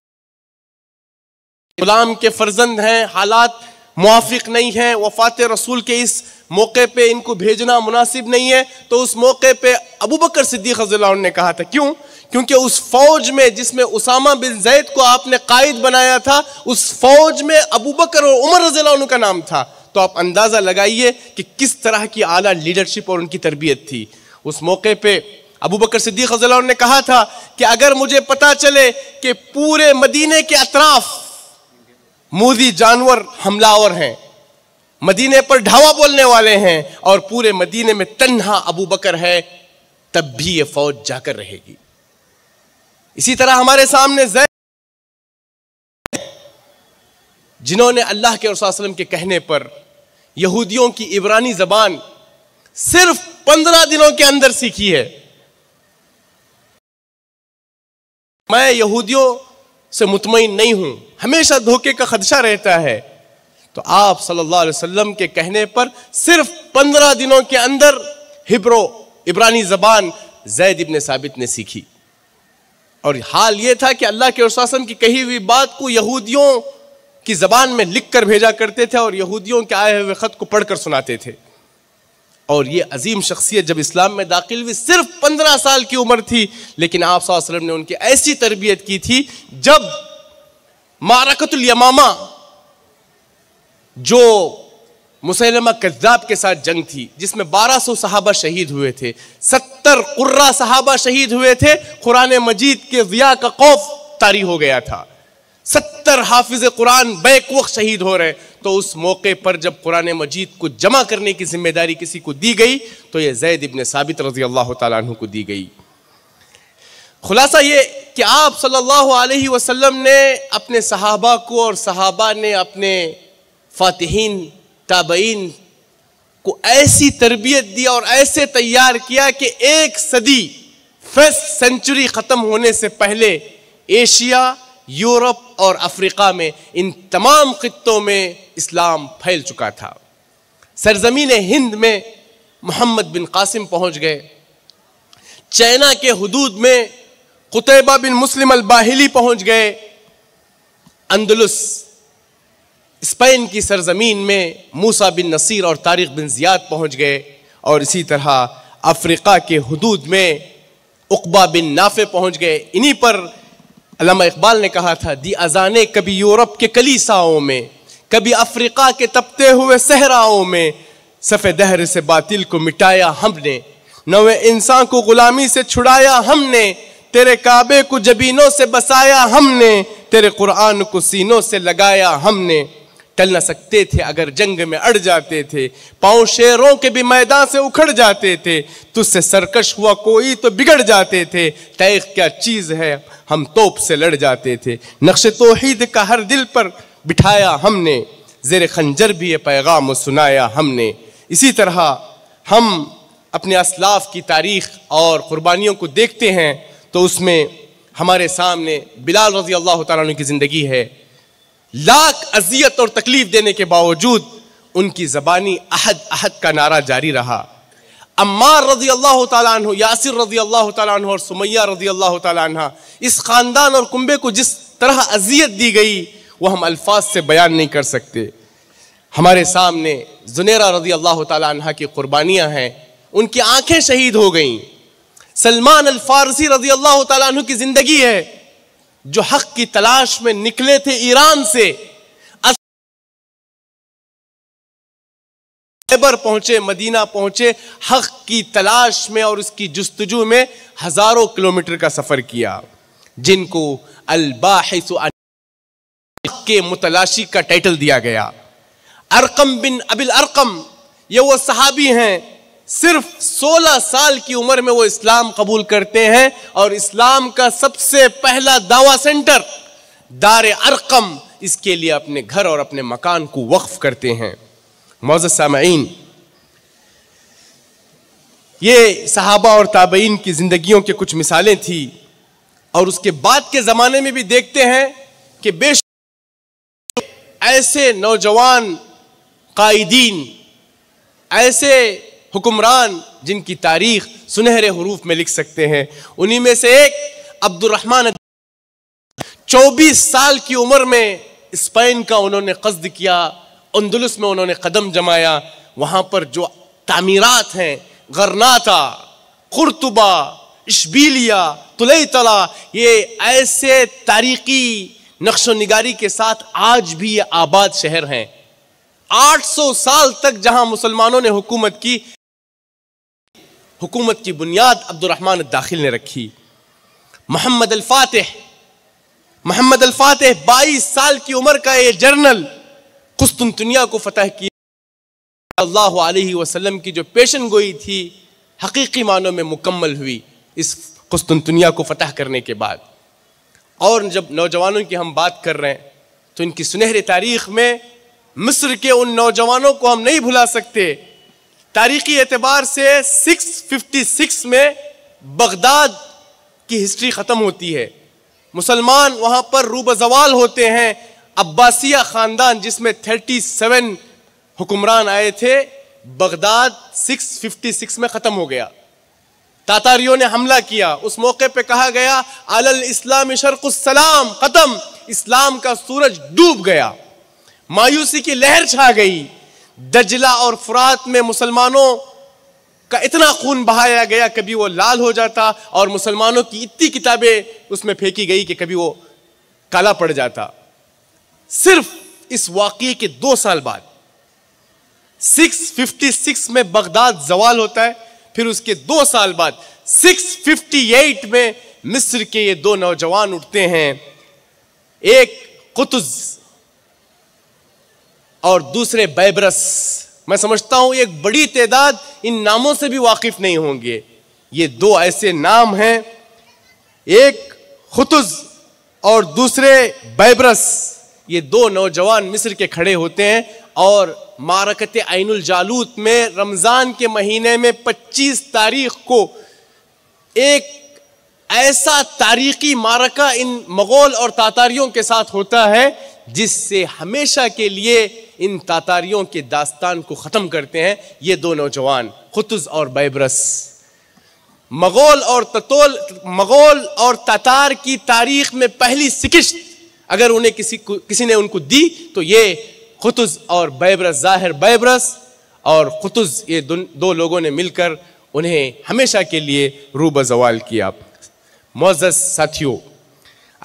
B: गुलाम के फर्जंद हैं हालात मुआफिक नहीं है वफात रसूल के इस मौके पे इनको भेजना मुनासिब नहीं है तो उस मौके पे अबू बकर सिद्दीक ने कहा था क्यों क्योंकि उस फौज में जिसमें उसामा बिन जैद को आपने कायद बनाया था उस फौज में अबू बकर और उमर रजील का नाम था तो आप अंदाज़ा लगाइए कि किस तरह की आला लीडरशिप और उनकी तरबियत थी उस मौके पे अबू बकर सिद्दीक रजील ने कहा था कि अगर मुझे पता चले कि पूरे मदीने के अतराफ मोदी जानवर हमलावर हैं मदीने पर ढावा बोलने वाले हैं और पूरे मदीने में तन्हा अबू बकर है तब भी ये फौज जाकर रहेगी इसी तरह हमारे सामने जैद जिन्होंने अल्लाह के रसम के कहने पर यहूदियों की इबरानी जबान सिर्फ पंद्रह दिनों के अंदर सीखी है मैं यहूदियों से मुतमिन नहीं हूं हमेशा धोखे का खदशा रहता है तो आप सल्लल्लाहु अलैहि वसल्लम के कहने पर सिर्फ पंद्रह दिनों के अंदर हिब्रो इबरानी जबान जैद इबन साबित ने सीखी और हाल यह था कि अल्लाह के रसासम की कही हुई बात को यहूदियों की ज़बान में लिख कर भेजा करते थे और यहूदियों के आए हुए ख़त को पढ़कर सुनाते थे और ये अजीम शख्सियत जब इस्लाम में दाखिल हुई सिर्फ पंद्रह साल की उम्र थी लेकिन आप वसल्लम ने उनकी ऐसी तरबियत की थी जब मारकतुल यमामा जो मुसलमा कद्दाब के साथ जंग थी जिसमें 1200 सहाबा शहीद हुए थे 70 कुर्रा सहाबा शहीद हुए थे कुरान मजीद के जिया का खौफ तारी हो गया था 70 हाफिज कुरान बैक वक्त शहीद हो रहे तो उस मौके पर जब कुरान मजीद को जमा करने की जिम्मेदारी किसी को दी गई तो यह जैद इबन साबित रजी अल्लाह तु को दी गई खुलासा ये कि आप सल्लल्लाहु अलैहि वसल्लम ने अपने सहाबा को और सहाबा ने अपने फातहीन ताबईन को ऐसी तरबियत दी और ऐसे तैयार किया कि एक सदी फर्स्ट सेंचुरी ख़त्म होने से पहले एशिया यूरोप और अफ्रीका में इन तमाम खत्ों में इस्लाम फैल चुका था सरजमीन हिंद में मोहम्मद बिन कासिम पहुंच गए चाइना के हदूद में कुतैबा बिन मुस्लिम अलबाहली पहुंच गए अंदलुस स्पेन की सरजमीन में मूसा बिन नसीर और तारिक बिन ज़ियाद पहुँच गए और इसी तरह अफ्रीका के हदूद में उकबा बिन नाफे पहुँच गए इन्हीं पर अलामा इकबाल ने कहा था दी अजाने कभी यूरोप के कलीसाओं में कभी अफ्रीका के तपते हुए सहराओं में सफ़े दहर से बातिल को मिटाया हमने नवे इंसान को ग़ुलामी से छुड़ाया हमने तेरे काबे को जबीनों से बसाया हमने तेरे कुरान को सीनों से लगाया हमने टल ना सकते थे अगर जंग में अड़ जाते थे पांव शेरों के भी मैदान से उखड़ जाते थे तुझसे सरकश हुआ कोई तो बिगड़ जाते थे तय क्या चीज़ है हम तोप से लड़ जाते थे नक्श तोहीद का हर दिल पर बिठाया हमने जेर खंजर भी ये पैगाम सुनाया हमने इसी तरह हम अपने असलाफ की तारीख और क़ुरबानियों को देखते हैं तो उसमें हमारे सामने बिलाल रज़ी अल्लाह तुम की ज़िंदगी है लाख अजियत और तकलीफ देने के बावजूद उनकी जबानी अहद अहद का नारा जारी रहा अम्मार रजी अल्लाह तु यासिर रजी अल्लाह तु और सुमैया रजी अल्लाह तहा इस ख़ानदान और कुंबे को जिस तरह अजियत दी गई वह हम अल्फाज से बयान नहीं कर सकते हमारे सामने जुनेरा रजी अल्लाह तह की कुर्बानियाँ हैं उनकी आंखें शहीद हो गईं सलमान अल फारसी रजी अल्लाह तु की ज़िंदगी है जो हक की तलाश में निकले थे ईरान से खैबर पहुंचे मदीना पहुंचे हक की तलाश में और उसकी जस्तजू में हजारों किलोमीटर का सफर किया जिनको अलबाहिस के मुतलाशी का टाइटल दिया गया अरकम बिन अबिल अरकम ये वो सहाबी हैं सिर्फ 16 साल की उम्र में वो इस्लाम कबूल करते हैं और इस्लाम का सबसे पहला दावा सेंटर दार अरकम इसके लिए अपने घर और अपने मकान को वक्फ करते हैं मोज़ ये सहाबा और ताबईन की ज़िंदगियों के कुछ मिसालें थी और उसके बाद के ज़माने में भी देखते हैं कि बेश ऐसे नौजवान कायदीन ऐसे हुक्मरान जिनकी तारीख सुनहरे हरूफ में लिख सकते हैं उन्हीं में से एक अब्दुलरहमान 24 साल की उम्र में स्पेन का उन्होंने कस्द किया अंदुलस में उन्होंने कदम जमाया वहां पर जो तामीरात हैं गरनाता कुरतुबा इशबीलिया तला ये ऐसे तारीखी नक्शो नगारी के साथ आज भी ये आबाद शहर हैं 800 साल तक जहां मुसलमानों ने हुकूमत की हुकूमत की बुनियाद अब्दुलरहमान दाखिल ने रखी मोहम्मद अल्फातह मोहम्मद अल्फातह 22 साल की उम्र का ये जर्नल तुनिया को फतह किया अल्लाह वसल्लम की जो पेशन गोई थी हकीकी मानों में मुकम्मल हुई इस कुस्तुनतुनिया को फतह करने के बाद और जब नौजवानों की हम बात कर रहे हैं तो इनकी सुनहरे तारीख में मिस्र के उन नौजवानों को हम नहीं भुला सकते तारीखी एतबार से 656 में बगदाद की हिस्ट्री ख़त्म होती है मुसलमान वहाँ पर रूब जवाल होते हैं अब्बासिया ख़ानदान जिसमें 37 हुक्मरान आए थे बगदाद 656 में ख़त्म हो गया तातारियों ने हमला किया उस मौके पे कहा गया आल इस्लाम शर्कसलाम ख़त्म इस्लाम का सूरज डूब गया मायूसी की लहर छा गई दजला और फुरात में मुसलमानों का इतना खून बहाया गया कभी वो लाल हो जाता और मुसलमानों की इतनी किताबें उसमें फेंकी गई कि कभी वो काला पड़ जाता सिर्फ इस वाक़े के दो साल बाद 656 में बगदाद जवाल होता है फिर उसके दो साल बाद 658 में मिस्र के ये दो नौजवान उठते हैं एक कुतुज और दूसरे बैबरस मैं समझता हूं एक बड़ी तादाद इन नामों से भी वाकिफ नहीं होंगे ये दो ऐसे नाम हैं एक खुतुज और दूसरे बैबरस ये दो नौजवान मिस्र के खड़े होते हैं और मारकत आइनुल जालूत में रमज़ान के महीने में 25 तारीख को एक ऐसा तारीखी मारका इन मगोल और तातारियों के साथ होता है जिससे हमेशा के लिए इन तातारियों के दास्तान को ख़त्म करते हैं ये दो नौजवान खुतुज़ और बैबरस मगोल और ततोल मगोल और तातार की तारीख में पहली सिकिश्त अगर उन्हें किसी किसी ने उनको दी तो ये खुतुज़ और बैबरस ज़ाहिर बैबरस और खुतुज़ ये दो लोगों ने मिलकर उन्हें हमेशा के लिए रूब जवाल किया मोज़ साथियों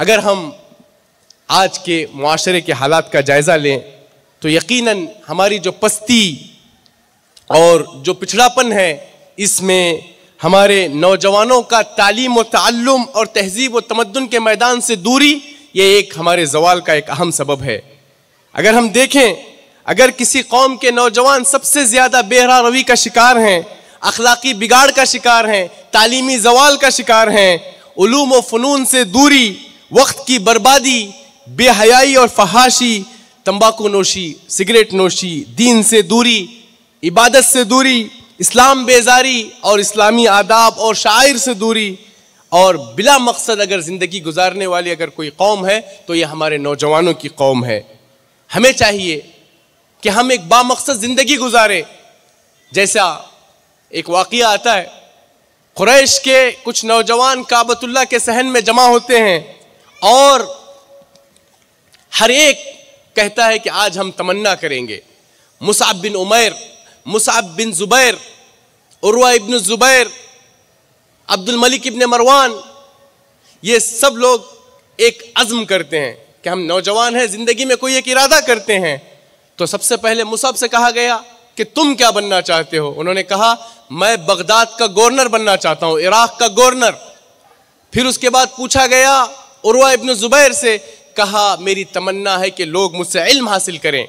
B: अगर हम आज के माशरे के हालात का जायज़ा लें तो यकीनन हमारी जो पस्ती और जो पिछड़ापन है इसमें हमारे नौजवानों का तालीम व तल्लम और तहजीब व तमदन के मैदान से दूरी ये एक हमारे जवाल का एक अहम सबब है अगर हम देखें अगर किसी कौम के नौजवान सबसे ज़्यादा बेहरा रवी का शिकार हैं अखलाकी बिगाड़ का शिकार हैं तालीमी जवाल का शिकार हैं फ़नून से दूरी वक्त की बर्बादी बेहयाई और फहाशी तंबाकू नोशी सिगरेट नोशी दीन से दूरी इबादत से दूरी इस्लाम बेजारी और इस्लामी आदाब और शायर से दूरी और बिला मकसद अगर ज़िंदगी गुजारने वाली अगर कोई कौम है तो ये हमारे नौजवानों की कौम है हमें चाहिए कि हम एक बामकसद ज़िंदगी गुजारें जैसा एक वाक़ आता है क्रैश के कुछ नौजवान काबतुल्ला के सहन में जमा होते हैं और हर एक कहता है कि आज हम तमन्ना करेंगे Musab bin Umair Musab bin Zubair Urwa ibn Zubair Abdul Malik ibn Marwan ये सब लोग एक अज़म करते हैं कि हम नौजवान हैं ज़िंदगी में कोई एक इरादा करते हैं तो सबसे पहले मुसाब से कहा गया कि तुम क्या बनना चाहते हो उन्होंने कहा मैं बगदाद का गवर्नर बनना चाहता हूँ इराक़ का गवर्नर फिर उसके बाद पूछा गया उर्वा इब्न जुबैर से कहा मेरी तमन्ना है कि लोग मुझसे इल्म हासिल करें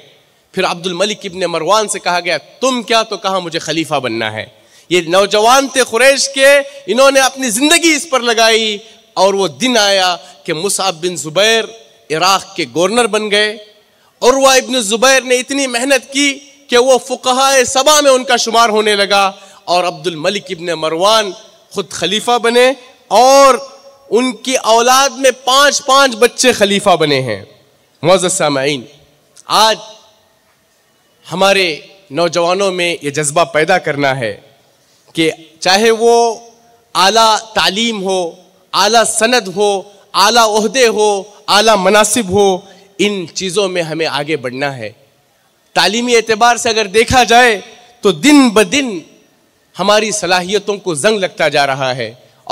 B: फिर अब्दुल मलिक इब्न मरवान से कहा गया तुम क्या तो कहा मुझे खलीफा बनना है ये नौजवान थे खुरैश के इन्होंने अपनी ज़िंदगी इस पर लगाई और वो दिन आया कि मुसाब बिन ज़ुबैर इराक़ के गवर्नर बन गए और वह इब्न ज़ुबैर ने इतनी मेहनत की कि वो फ़ुकाए सबा में उनका शुमार होने लगा और अब्दुल मलिक इब्न मरवान ख़ुद खलीफा बने और उनकी औलाद में पांच पांच बच्चे खलीफा बने हैं मोज़ामाइन आज हमारे नौजवानों में ये जज्बा पैदा करना है कि चाहे वो आला तालीम हो आला सनद हो आला अहदे हो आला मनासिब हो इन चीज़ों में हमें आगे बढ़ना है तालीमी एतबार से अगर देखा जाए तो दिन ब दिन हमारी सलाहियतों को जंग लगता जा रहा है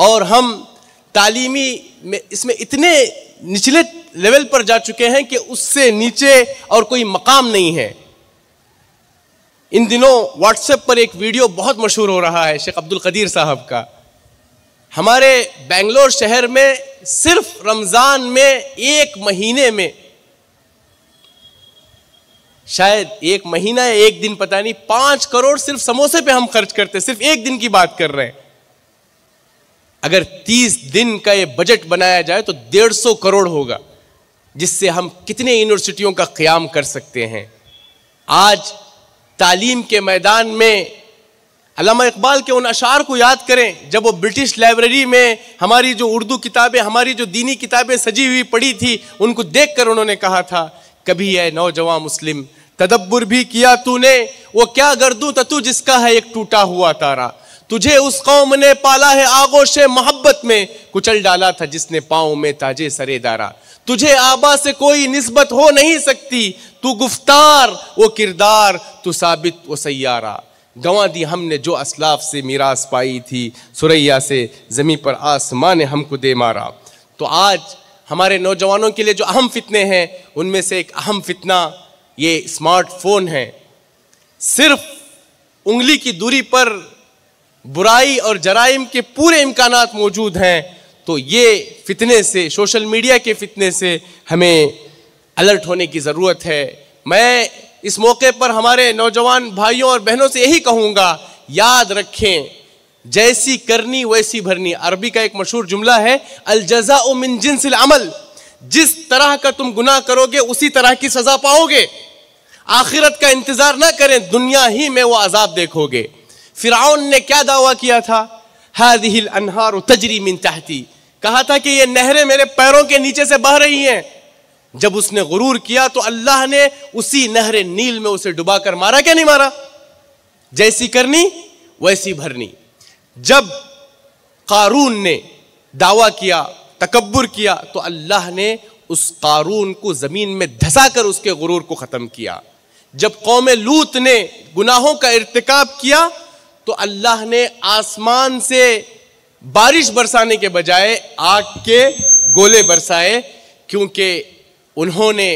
B: और हम तालीमी में इसमें इतने निचले लेवल पर जा चुके हैं कि उससे नीचे और कोई मकाम नहीं है इन दिनों व्हाट्सएप पर एक वीडियो बहुत मशहूर हो रहा है शेख अब्दुल कदीर साहब का हमारे बेंगलोर शहर में सिर्फ रमज़ान में एक महीने में शायद एक महीना या एक दिन पता नहीं पाँच करोड़ सिर्फ समोसे पे हम खर्च करते सिर्फ एक दिन की बात कर रहे हैं अगर 30 दिन का ये बजट बनाया जाए तो 150 करोड़ होगा जिससे हम कितने यूनिवर्सिटियों का क़्याम कर सकते हैं आज तालीम के मैदान में अलामा इकबाल के उन अशार को याद करें जब वो ब्रिटिश लाइब्रेरी में हमारी जो उर्दू किताबें हमारी जो दीनी किताबें सजी हुई पड़ी थी उनको देखकर उन्होंने कहा था कभी है नौजवान मुस्लिम तदब्बर भी किया तूने वो क्या गर्दू तू जिसका है एक टूटा हुआ तारा तुझे उस कौम ने पाला है आगोश मोहब्बत में कुचल डाला था जिसने पाओ में ताजे सरे दारा तुझे आबा से कोई नस्बत हो नहीं सकती तू गुफ्तार वो किरदार तू साबित वो सैारा गंवा दी हमने जो असलाफ से मीरास पाई थी सुरैया से जमी पर आसमां ने हमको दे मारा तो आज हमारे नौजवानों के लिए जो अहम फितने हैं उनमें से एक अहम फितना ये स्मार्टफोन है सिर्फ उंगली की दूरी पर बुराई और जराइम के पूरे इम्कान मौजूद हैं तो ये फितने से सोशल मीडिया के फितने से हमें अलर्ट होने की ज़रूरत है मैं इस मौके पर हमारे नौजवान भाइयों और बहनों से यही कहूँगा याद रखें जैसी करनी वैसी भरनी अरबी का एक मशहूर जुमला है अलज़ा मिन जिनसिल अमल जिस तरह का तुम गुनाह करोगे उसी तरह की सज़ा पाओगे आखिरत का इंतज़ार ना करें दुनिया ही में वो अजाब देखोगे फिराउन ने क्या दावा किया था हादिल अनहार तजरी मिन तहती कहा था कि ये नहरें मेरे पैरों के नीचे से बह रही हैं जब उसने गुरूर किया तो अल्लाह ने उसी नहर नील में उसे डुबाकर मारा क्या नहीं मारा जैसी करनी वैसी भरनी जब कारून ने दावा किया तकबर किया तो अल्लाह ने उस कारून को ज़मीन में धसा कर उसके गुरूर को ख़त्म किया जब कौम लूत ने गुनाहों का इरतकब किया तो अल्लाह ने आसमान से बारिश बरसाने के बजाय आग के गोले बरसाए क्योंकि उन्होंने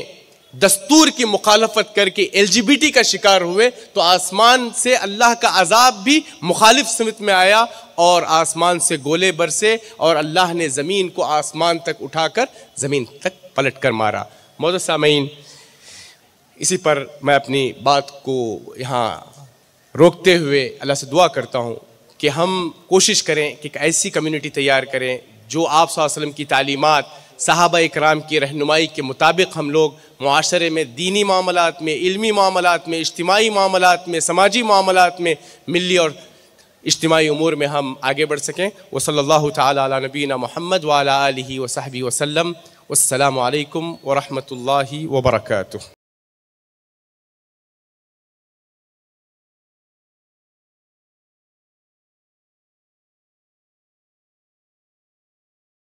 B: दस्तूर की मुखालफत करके एलजीबीटी का शिकार हुए तो आसमान से अल्लाह का अजाब भी मुखालिफ समित में आया और आसमान से गोले बरसे और अल्लाह ने ज़मीन को आसमान तक उठाकर ज़मीन तक पलट कर मारा मोदी सामीन इसी पर मैं अपनी बात को यहाँ रोकते हुए अल्लाह से दुआ करता हूँ कि हम कोशिश करें कि एक ऐसी कम्युनिटी तैयार करें जो आप वसल्लम की तालीमत साहबा कराम की रहनुमाई के मुताबिक हम लोग माशरे में दीनी मामला में इलमी मामला में इज्तमाही मामला में समाजी मामला में मिली और इज्तमी उमूर में हम आगे बढ़ सकें व सल्ला तबीना महमद वाली वसाहबी वसलम अल्लाम वरहल
A: वर्का